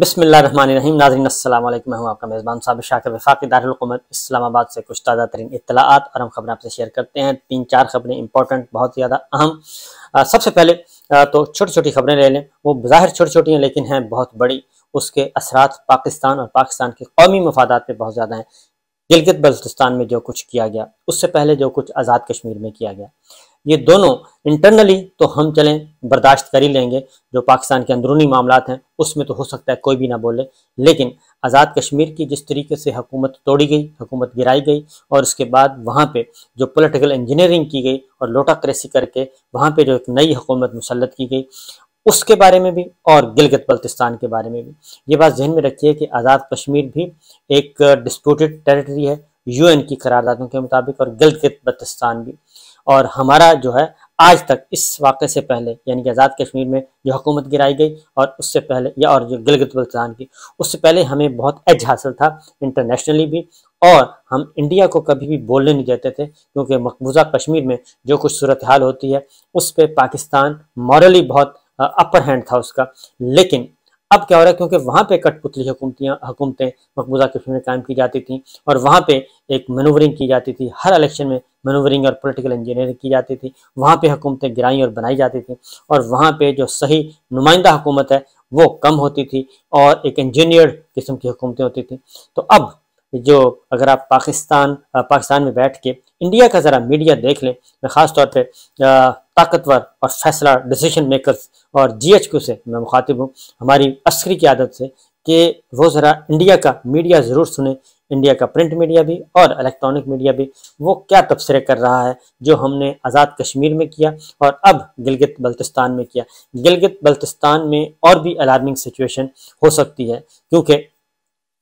बसमिल रहीम नाजरीन अल्लाम मैं हूं आपका मेज़बान साहब शाकर वफाक़ी दारकूमत इस्लामाबाद से कुछ ताज़ा तरीन इतलात और हम खबरें आपसे शेयर करते हैं तीन चार खबरें इंपॉर्टेंट बहुत ज़्यादा अहम सबसे पहले आ, तो छोटी छोटी खबरें ले लें वो बाहर छोटी छोटी हैं लेकिन हैं बहुत बड़ी उसके असरात पाकिस्तान और पाकिस्तान के कौमी मफादात पर बहुत ज़्यादा हैं गिलगित बल्तिस्तान में जो कुछ किया गया उससे पहले जो कुछ आज़ाद कश्मीर में किया गया ये दोनों इंटरनली तो हम चलें बर्दाश्त कर ही लेंगे जो पाकिस्तान के अंदरूनी मामला हैं उसमें तो हो सकता है कोई भी ना बोले लेकिन आज़ाद कश्मीर की जिस तरीके से हुकूमत तोड़ी गई हुकूमत गिराई गई और उसके बाद वहाँ पे जो पॉलिटिकल इंजीनियरिंग की गई और लोटा क्रेसी करके वहाँ पे जो एक नई हुकूमत मुसलत की गई उसके बारे में भी और गिलगत बल्तिस्तान के बारे में भी ये बात जहन में रखिए कि आज़ाद कश्मीर भी एक डिस्प्यूटेड टेरिटरी है यूएन की करारदादों के मुताबिक और गिलगित बल्तिस्तान भी और हमारा जो है आज तक इस वाक़े से पहले यानी कि आज़ाद कश्मीर में जो हुकूमत गिराई गई और उससे पहले या और जो गिलगित बल्तान की उससे पहले हमें बहुत एज हासिल था इंटरनेशनली भी और हम इंडिया को कभी भी बोलने नहीं देते थे क्योंकि मकबूजा कश्मीर में जो कुछ सूरत हाल होती है उस पर पाकिस्तान मॉरली बहुत अपर हैंड था उसका लेकिन अब क्या हो रहा है क्योंकि वहां पे कठपुतली हुकूमतियाँ हुकूमतें मकबूजा कश्मीर में कायम की जाती थी और वहां पे एक मनूवरिंग की जाती थी हर इलेक्शन में मनूवरिंग और पॉलिटिकल इंजीनियरिंग की जाती थी वहां पे हुकूमतें गिराई और बनाई जाती थी और वहां पे जो सही नुमाइंदा हुकूमत है वो कम होती थी और एक इंजीनियर्ड किस्म की हुकूमतें होती थी तो अब जो अगर आप पाकिस्तान पाकिस्तान में बैठ के इंडिया का ज़रा मीडिया देख लें मैं ख़ास तौर पर ताकतवर और फैसला डिसीजन मेकर्स और जी एच क्यू से मैं मुखातिब हूँ हमारी अस्करी की आदत से कि वो ज़रा इंडिया का मीडिया ज़रूर सुने इंडिया का प्रिंट मीडिया भी और इलेक्ट्रॉनिक मीडिया भी वो क्या तबसरे कर रहा है जो हमने आज़ाद कश्मीर में किया और अब गिलगित बल्तिस्तान में किया गिलगित बल्तिस्तान में और भी अलार्मिंग सिचुएशन हो सकती है क्योंकि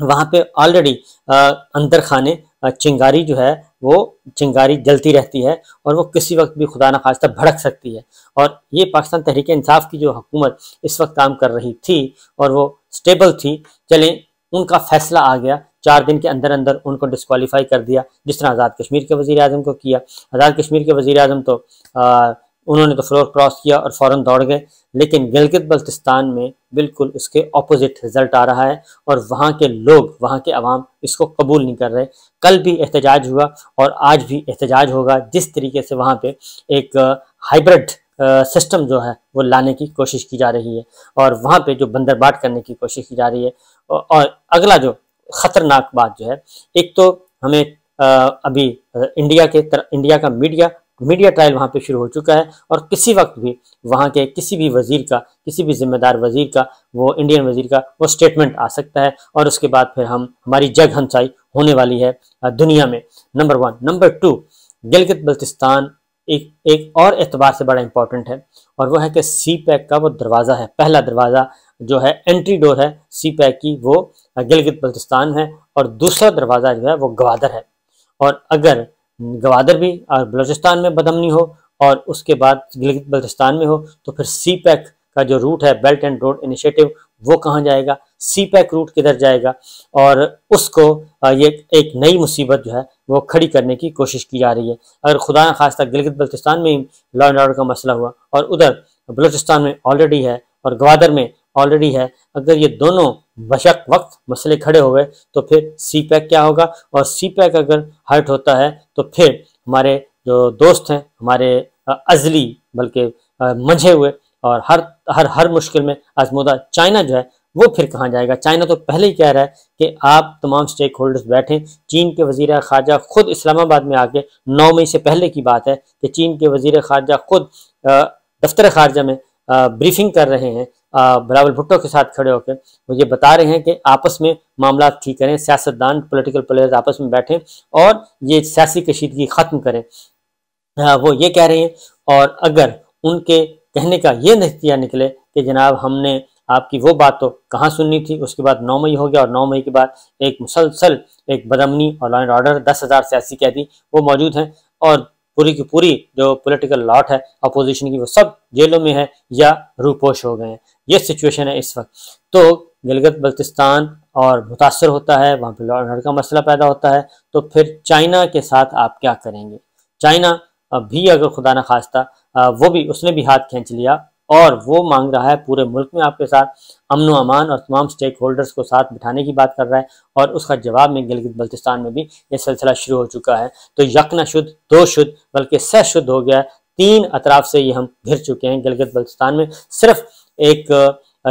वहाँ पे ऑलरेडी अंदर खाने चिंगारी जो है वो चिंगारी जलती रहती है और वो किसी वक्त भी खुदा न खास्ता भड़क सकती है और ये पाकिस्तान तहरीक इंसाफ की जो हुकूमत इस वक्त काम कर रही थी और वो स्टेबल थी चलें उनका फैसला आ गया चार दिन के अंदर अंदर उनको डिसकॉलीफाई कर दिया जिस तरह आज़ाद कश्मीर के वज़ी अजम को किया आज़ाद कश्मीर के वज़ी अजम तो आ, उन्होंने तो फ्लोर क्रॉस किया और फौरन दौड़ गए लेकिन गिलगित बल्तिस्तान में बिल्कुल उसके अपोज़िट रिजल्ट आ रहा है और वहाँ के लोग वहाँ के आवाम इसको कबूल नहीं कर रहे कल भी एहतजाज हुआ और आज भी एहतजाज होगा जिस तरीके से वहाँ पे एक हाइब्रिड सिस्टम जो है वो लाने की कोशिश की जा रही है और वहाँ पर जो बंदरबाट करने की कोशिश की जा रही है और अगला जो ख़तरनाक बात जो है एक तो हमें अभी इंडिया के तर, इंडिया का मीडिया मीडिया ट्रायल वहाँ पे शुरू हो चुका है और किसी वक्त भी वहाँ के किसी भी वजीर का किसी भी जिम्मेदार वजीर का वो इंडियन वजीर का वो स्टेटमेंट आ सकता है और उसके बाद फिर हम हमारी जग हमसाई होने वाली है दुनिया में number one number two Gilgit Baltistan एक एक और एतबार से बड़ा इंपॉर्टेंट है और वह है कि सी पैक का वो दरवाज़ा है पहला दरवाज़ा जो है एंट्री डोर है सी पैक की वो गिलगित बल्तिस्तान है और दूसरा दरवाज़ा जो है वो गवादर है और अगर गवादर भी और बलोचिस्तान में बदमनी हो और उसके बाद गिलगित बल्तिस्तान में हो तो फिर सी पैक e का जो रूट है बेल्ट एंड रोड इनिशिएटिव वो कहाँ जाएगा सी पैक रूट किधर जाएगा और उसको ये एक नई मुसीबत जो है वो खड़ी करने की कोशिश की जा रही है अगर खुदा खासतर गिलगित बल्तिस्तान में लॉ एंड ऑर्डर का मसला हुआ और उधर बलोचिस्तान में ऑलरेडी है और ग्वादर में ऑलरेडी है अगर ये दोनों बशक वक्त मसले खड़े हो गए तो फिर सी पैक क्या होगा और सी पैक अगर हर्ट होता है तो फिर हमारे जो दोस्त हैं हमारे अजली बल्कि मंझे हुए और हर हर हर मुश्किल में आजमुदा चाइना जो है वो फिर कहाँ जाएगा चाइना तो पहले ही कह रहा है कि आप तमाम स्टेक होल्डर्स बैठें चीन के वजीर खारजा खुद इस्लामाबाद में आके नौ मई से पहले की बात है कि चीन के वजीर खारजा खुद दफ्तर खारजा में ब्रीफिंग कर रहे हैं बरावल भुट्टो के साथ खड़े होकर वो ये बता रहे हैं कि आपस में मामला ठीक करें सियासतदान पोलिटिकल प्लेयर्स आपस में बैठें और ये सियासी कशीदगी ख़त्म करें आ, वो ये कह रहे हैं और अगर उनके कहने का ये नतीजा निकले कि जनाब हमने आपकी वो बात तो कहाँ सुननी थी उसके बाद नौ मई हो गया और नौ मई के बाद एक मुसलसल एक बदमनी और लॉ एंड ऑर्डर दस हज़ार सियासी कैदी वो मौजूद हैं और पूरी की पूरी जो पॉलिटिकल लॉट है अपोजिशन की वो सब जेलों में है या रूपोश हो गए हैं ये सिचुएशन है इस वक्त तो गिलगत बल्तिस्तान और मुतासर होता है वहाँ पर लड़ का मसला पैदा होता है तो फिर चाइना के साथ आप क्या करेंगे चाइना भी अगर खुदा न खास्ता वो भी उसने भी हाथ खींच लिया और वो मांग रहा है पूरे मुल्क में आपके साथ अमन अमान और तमाम स्टेक होल्डर्स को साथ बिठाने की बात कर रहा है और उसका जवाब में गिलगित बल्तिस्तान में भी ये सिलसिला शुरू हो चुका है तो यकना शुद्ध दो शुद्ध बल्कि सह शुद्ध हो गया है तीन अतराफ से ये हम घिर चुके हैं गिलगित बल्तिस्तान में सिर्फ एक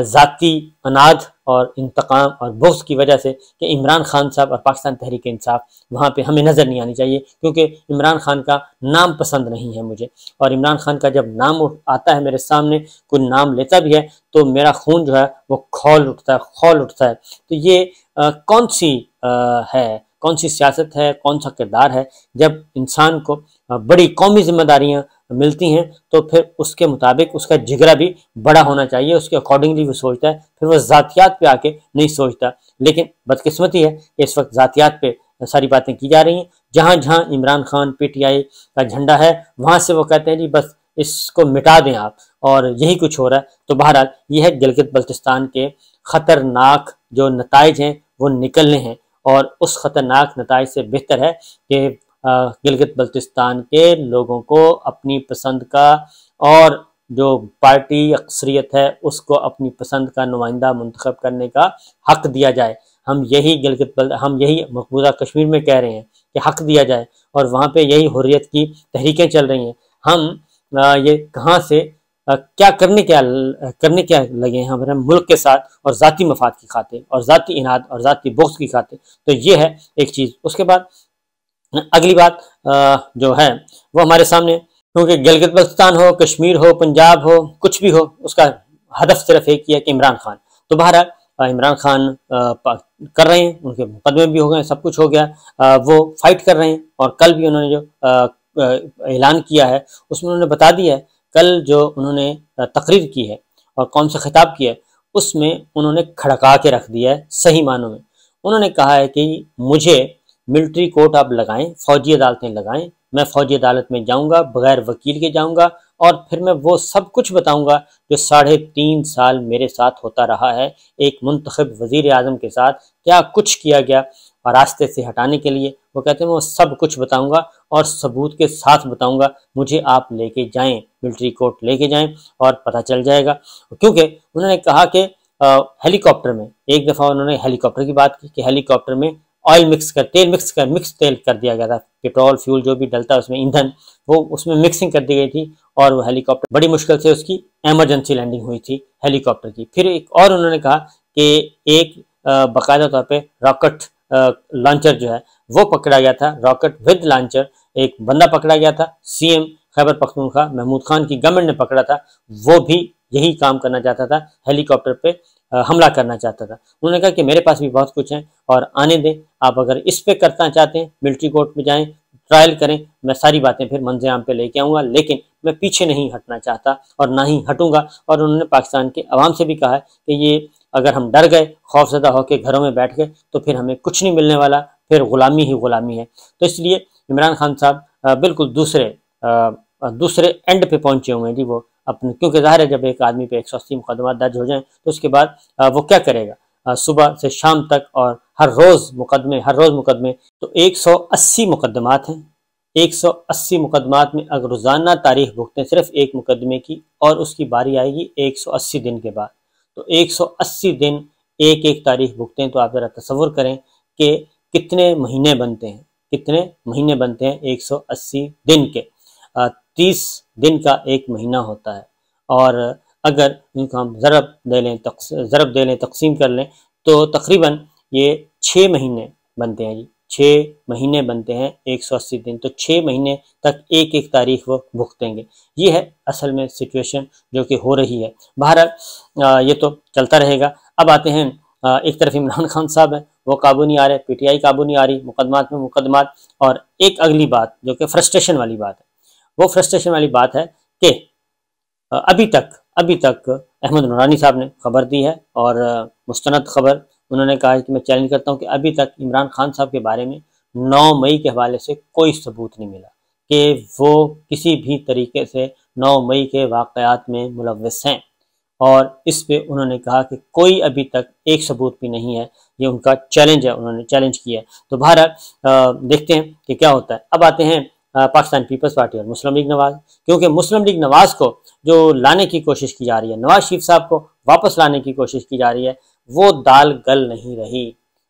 ज़ाती अनाज और इंतकाम और बोस की वजह से कि इमरान खान साहब और पाकिस्तान तहरीक इंसाफ वहाँ पे हमें नज़र नहीं आनी चाहिए क्योंकि इमरान खान का नाम पसंद नहीं है मुझे और इमरान खान का जब नाम आता है मेरे सामने कोई नाम लेता भी है तो मेरा खून जो है वो खौल उठता है खौल उठता है तो ये आ, कौन सी आ, है कौन सी सियासत है कौन सा किरदार है जब इंसान को बड़ी कौमी जिम्मेदारियाँ मिलती हैं तो फिर उसके मुताबिक उसका जिगरा भी बड़ा होना चाहिए उसके अकॉर्डिंगली वो सोचता है फिर वो ज़ातियात पे आके नहीं सोचता लेकिन बदकिस्मती है कि इस वक्त ज़ातियात पे सारी बातें की जा रही हैं जहाँ जहाँ इमरान खान पीटीआई का झंडा है वहाँ से वो कहते हैं जी बस इसको मिटा दें आप और यही कुछ हो रहा है तो बहरहाल ये है गिलगित बल्तिस्तान के ख़तरनाक जो नतज हैं वो निकलने हैं और उस ख़तरनाक नतज से बेहतर है कि गिलगित बल्तिस्तान के लोगों को अपनी पसंद का और जो पार्टी अक्सरियत है उसको अपनी पसंद का नुमाइंदा मंतखब करने का हक दिया जाए हम यही गिलगित हम यही मकबूजा कश्मीर में कह रहे हैं कि हक दिया जाए और वहाँ पे यही हुर्रियत की तहरीकें चल रही हैं हम ये कहाँ से आ, क्या करने क्या करने क्या लगे हैं हमारे मुल्क के साथ और ज़ाती मफाद की खाते और ज़ाती इनाद और ज़ाती बुख्स की खाते तो ये है एक चीज़ उसके बाद अगली बात जो है वो हमारे सामने क्योंकि गिलगित बल्तान हो कश्मीर हो पंजाब हो कुछ भी हो उसका हदफ सिर्फ एक ही है कि इमरान खान तो बहरहाल इमरान खान कर रहे हैं उनके मुकदमे भी हो गए सब कुछ हो गया वो फाइट कर रहे हैं और कल भी उन्होंने जो ऐलान किया है उसमें उन्होंने बता दिया है कल जो उन्होंने तकरीर की है और कौन सा खिताब किया है उसमें उन्होंने खड़का के रख दिया है सही मानों में उन्होंने कहा है कि मुझे मिलिट्री कोर्ट आप लगाएं फौजी अदालतें लगाएं मैं फौजी अदालत में जाऊंगा बगैर वकील के जाऊंगा और फिर मैं वो सब कुछ बताऊंगा जो साढ़े तीन साल मेरे साथ होता रहा है एक मंतखब वजीर अजम के साथ क्या कुछ किया गया और रास्ते से हटाने के लिए वो कहते हैं मैं वो सब कुछ बताऊंगा और सबूत के साथ बताऊंगा मुझे आप लेके जाएं मिलिट्री कोर्ट लेके जाएं और पता चल जाएगा क्योंकि उन्होंने कहा कि हेलीकॉप्टर में एक दफ़ा उन्होंने हेलीकॉप्टर की बात की कि हेलीकॉप्टर में ऑयल मिक्स कर तेल मिक्स कर मिक्स तेल कर दिया गया था पेट्रोल फ्यूल जो भी डलता है उसमें ईंधन वो उसमें मिक्सिंग कर दी गई थी और वो हेलीकॉप्टर बड़ी मुश्किल से उसकी एमरजेंसी लैंडिंग हुई थी हेलीकॉप्टर की फिर एक और उन्होंने कहा कि एक बाकायदा तौर पर रॉकेट लॉन्चर जो है वो पकड़ा गया था रॉकेट विद लॉन्चर एक बंदा पकड़ा गया था सीएम खैबर पख्तूनख्वा महमूद खान की गवर्नमेंट ने पकड़ा था वो भी यही काम करना चाहता था हेलीकॉप्टर पे हमला करना चाहता था उन्होंने कहा कि मेरे पास भी बहुत कुछ है और आने दें आप अगर इस पर करना चाहते हैं मिलिट्री कोर्ट में जाएं ट्रायल करें मैं सारी बातें फिर आम पे लेके आऊँगा लेकिन मैं पीछे नहीं हटना चाहता और ना ही हटूंगा और उन्होंने पाकिस्तान के आवाम से भी कहा है कि ये अगर हम डर गए खौफजदा होकर घरों में बैठ गए तो फिर हमें कुछ नहीं मिलने वाला फिर गुलामी ही गुलामी है तो इसलिए इमरान खान साहब बिल्कुल दूसरे दूसरे एंड पे पहुंचे हुए हैं जी वो अपने क्योंकि जाहिर है जब एक आदमी पे एक सौ अस्सी मुकदमा दर्ज हो जाए तो उसके बाद वो क्या करेगा सुबह से शाम तक और हर रोज़ मुकदमे हर रोज़ मुकदमे तो एक सौ अस्सी मुकदमात हैं एक सौ अस्सी मुकदमात में अगर रोज़ाना तारीख भुगतें सिर्फ एक मुकदमे की और उसकी बारी आएगी एक सौ अस्सी दिन के बाद तो एक सौ अस्सी दिन एक एक तारीख भुगते हैं तो आप ज़रा तस्वुर करें कि कितने महीने बनते हैं कितने महीने बनते हैं एक सौ अस्सी दिन के तीस दिन का एक महीना होता है और अगर इनको हम ज़रब दे लें ज़रब दे लें तकसीम कर लें तो तकरीबन ये छः महीने बनते हैं जी छः महीने बनते हैं एक सौ अस्सी दिन तो छः महीने तक एक एक तारीख वो भुगतेंगे ये है असल में सिचुएशन जो कि हो रही है बहरहाल ये तो चलता रहेगा अब आते हैं एक तरफ इमरान खान साहब हैं वो काबू नहीं आ रहे पीटीआई काबू नहीं आ रही मुकदमात में मुकदमात और एक अगली बात जो कि फ्रस्ट्रेशन वाली बात है वो फ्रस्ट्रेशन वाली बात है कि अभी तक अभी तक अहमद नूरानी साहब ने खबर दी है और मुस्त खबर उन्होंने कहा है कि मैं चैलेंज करता हूँ कि अभी तक इमरान खान साहब के बारे में 9 मई के हवाले से कोई सबूत नहीं मिला कि वो किसी भी तरीके से 9 मई के वाक़ात में मुलवस हैं और इस पे उन्होंने कहा कि कोई अभी तक एक सबूत भी नहीं है ये उनका चैलेंज है उन्होंने चैलेंज किया है तो भारत देखते हैं कि क्या होता है अब आते हैं पाकिस्तान पीपल्स पार्टी और मुस्लिम लीग नवाज क्योंकि मुस्लिम लीग नवाज को जो लाने की कोशिश की जा रही है नवाज शरीफ साहब को वापस लाने की कोशिश की जा रही है वो दाल गल नहीं रही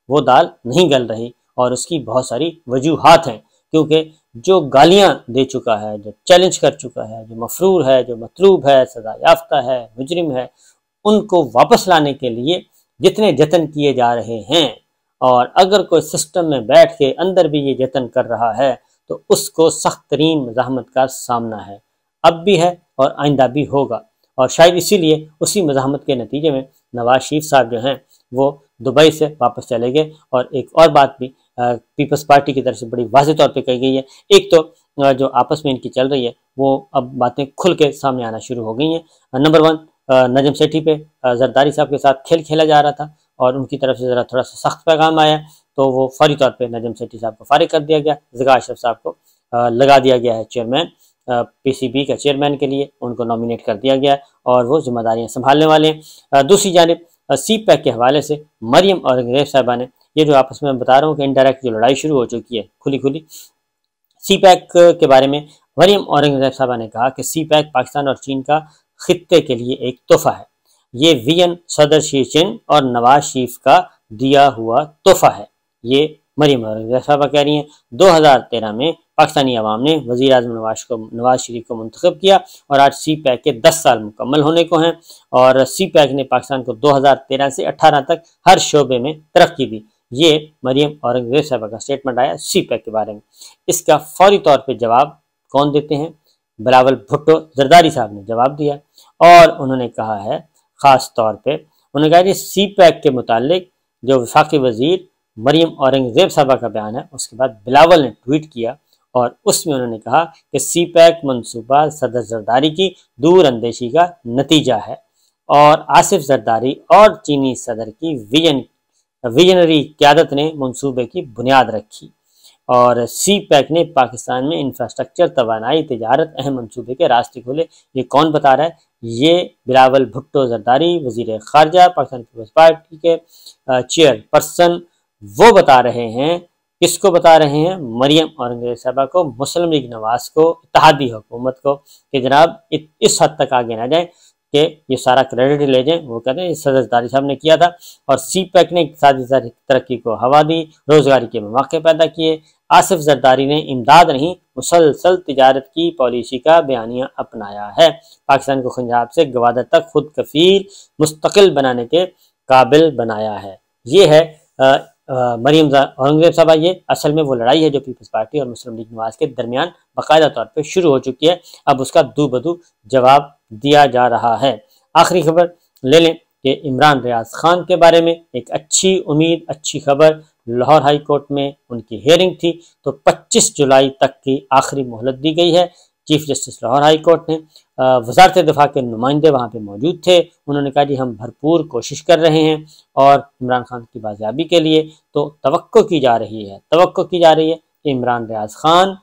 वो दाल नहीं गल रही और उसकी बहुत सारी वजूहत हैं क्योंकि जो गालियां दे चुका है जो चैलेंज कर चुका है जो मफरूर है जो मतलूब है सजा याफ्ता है मुजरिम है उनको वापस लाने के लिए जितने जतन किए जा रहे हैं और अगर कोई सिस्टम में बैठ के अंदर भी ये जतन कर रहा है तो उसको सख्त तरीन मजामत का सामना है अब भी है और आइंदा भी होगा और शायद इसीलिए उसी मजामत के नतीजे में नवाज शरीफ साहब जो हैं वो दुबई से वापस चले गए और एक और बात भी पीपल्स पार्टी की तरफ से बड़ी वाज तौर पर कही गई है एक तो जो आपस में इनकी चल रही है वो अब बातें खुल के सामने आना शुरू हो गई हैं नंबर वन नजम सेठी पे जरदारी साहब के साथ खेल खेला जा रहा था और उनकी तरफ से ज़रा थोड़ा सा सख्त पैगाम आया तो वो फौरी तौर पर नजम सेठी साहब को फारिग कर दिया गया जगा अशरफ साहब को लगा दिया गया है चेयरमैन पीसीबी का चेयरमैन के लिए उनको नॉमिनेट कर दिया गया और वो जिम्मेदारियां संभालने वाले हैं दूसरी जानब सी पैक e के हवाले से मरियम और अंग्रेज साहबा ने ये जो आपस में बता रहा हूँ कि इनडायरेक्ट जो लड़ाई शुरू हो चुकी है खुली खुली सी पैक के बारे में मरियम औरंगजेब साहबा ने कहा कि सी पैक e पाकिस्तान और चीन का खत्े के लिए एक तोहफा है ये वीएन सदर शी चिन और नवाज शरीफ का दिया हुआ तोहफा है ये मरीम साहबा कह रही हैं 2013 में पाकिस्तानी अवाम ने वजी अजम नवाज को नवाज शरीफ को मंतखब किया और आज सी पैक के 10 साल मुकम्मल होने को हैं और सी पैक ने पाकिस्तान को 2013 से 18 तक हर शोबे में तरक्की दी ये मरियम औरंगजेब साहबा का स्टेटमेंट आया सी पैक के बारे में इसका फौरी तौर पर जवाब कौन देते हैं बिलावल भुट्टो जरदारी साहब ने जवाब दिया और उन्होंने कहा है ख़ास तौर पर उन्होंने कहा कि सी पैक के मुतालिक जो वफाकी वजीर मरियम औरंगज़ेब साहबा का बयान है उसके बाद बिलावल ने ट्वीट किया और उसमें उन्होंने कहा कि सी पैक मनसूबा सदर जरदारी की दूरअंदेशी का नतीजा है और आसिफ जरदारी और चीनी सदर की विजन विजनरी क्यादत ने मनसूबे की बुनियाद रखी और सी पैक ने पाकिस्तान में इंफ्रास्ट्रक्चर तोानाई तजारत अहम मनसूबे के रास्ते खोले ये कौन बता रहा है ये बिलावल भुट्टो जरदारी वजीर खारजा पाकिस्तान पीपल्स पार्टी के चेयर पर्सन वो बता रहे हैं किसको बता रहे हैं मरियम औरंगजेब साहबा को मुस्लिम लीग नवाज को इतिहादी हुकूमत को कि जनाब इस हद तक आगे ना जाए कि ये सारा क्रेडिट ले जाए वो कहते हैं सदर साहब ने किया था और सी पैक ने इकतदी तरक्की को हवा दी रोजगारी के मौके पैदा किए आसिफ जरदारी ने इमदाद नहीं मुसलसल तजारत की पॉलिसी का बयानिया अपनाया है पाकिस्तान को पंजाब से गवादा तक खुद कफील मुस्तकिल बनाने के काबिल बनाया है ये है मरीम औरंगजेब साहब आइए असल में वो लड़ाई है जो पीपल्स पार्टी और मुस्लिम लीग नवाज के दरमियान बाकायदा तौर पर शुरू हो चुकी है अब उसका दो बदू जवाब दिया जा रहा है आखिरी खबर ले लें कि इमरान रियाज खान के बारे में एक अच्छी उम्मीद अच्छी खबर लाहौर हाई कोर्ट में उनकी हेयरिंग थी तो 25 जुलाई तक की आखिरी मोहलत दी गई है chief justice Lahore high court ने वजारत दफा के नुमाइंदे वहाँ पर मौजूद थे उन्होंने कहा जी हम भरपूर कोशिश कर रहे हैं और इमरान खान की बाजियाबी के लिए तो तो की जा रही है तो की जा रही है कि इमरान रियाज खान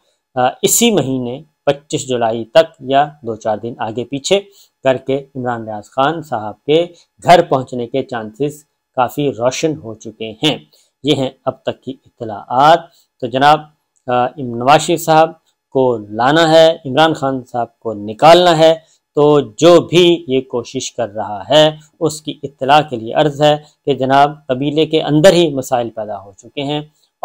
इसी महीने 25 जुलाई तक या दो चार दिन आगे पीछे करके इमरान रियाज खान साहब के घर पहुँचने के चांसेस काफ़ी रोशन हो चुके हैं ये हैं अब तक की इतलाआत तो जनाब नवाज साहब को लाना है इमरान खान साहब को निकालना है तो जो भी ये कोशिश कर रहा है उसकी इतला के लिए अर्ज़ है कि जनाब कबीले के अंदर ही मसाइल पैदा हो चुके हैं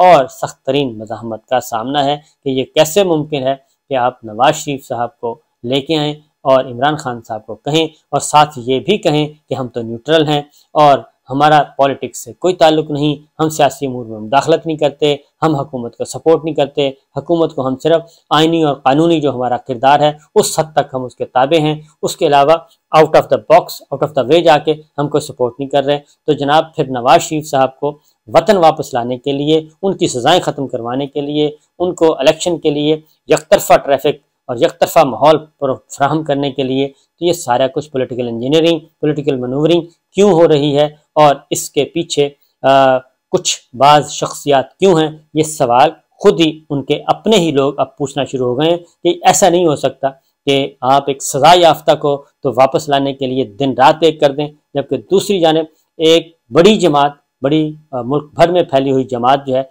और सख्त तरीन मजामत का सामना है कि ये कैसे मुमकिन है कि आप नवाज शरीफ साहब को लेके आएँ और इमरान खान साहब को कहें और साथ ये भी कहें कि हम तो न्यूट्रल हैं और हमारा पॉलिटिक्स से कोई ताल्लुक नहीं हम सियासी अमूर में मुदाखलत नहीं करते हम हकूमत का सपोर्ट नहीं करते हकूमत को हम सिर्फ आइनी और कानूनी जो हमारा किरदार है उस हद तक हम उसके ताबे हैं उसके अलावा out of the box out of the way जाके हम कोई सपोर्ट नहीं कर रहे तो जनाब फिर नवाज शरीफ साहब को वतन वापस लाने के लिए उनकी सज़ाएँ ख़त्म करवाने के लिए उनको इलेक्शन के लिए यकतरफा ट्रैफिक और यकतरफा माहौल फ्राहम करने के लिए तो ये सारा कुछ पॉलिटिकल इंजीनियरिंग पॉलिटिकल मनूवरिंग क्यों हो रही है और इसके पीछे आ, कुछ बाज शख्सियात क्यों हैं ये सवाल खुद ही उनके अपने ही लोग अब पूछना शुरू हो गए हैं कि ऐसा नहीं हो सकता कि आप एक सजा याफ्ता को तो वापस लाने के लिए दिन रात एक कर दें जबकि दूसरी जानब एक बड़ी जमात बड़ी मुल्क भर में फैली हुई जमात जो है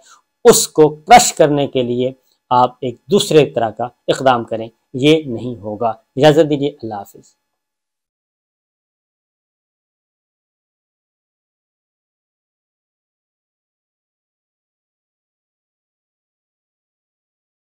उसको क्रश करने के लिए आप एक दूसरे तरह का इकदाम करें ये नहीं होगा इजाज़त दीजिए अल्लाह हाफिज़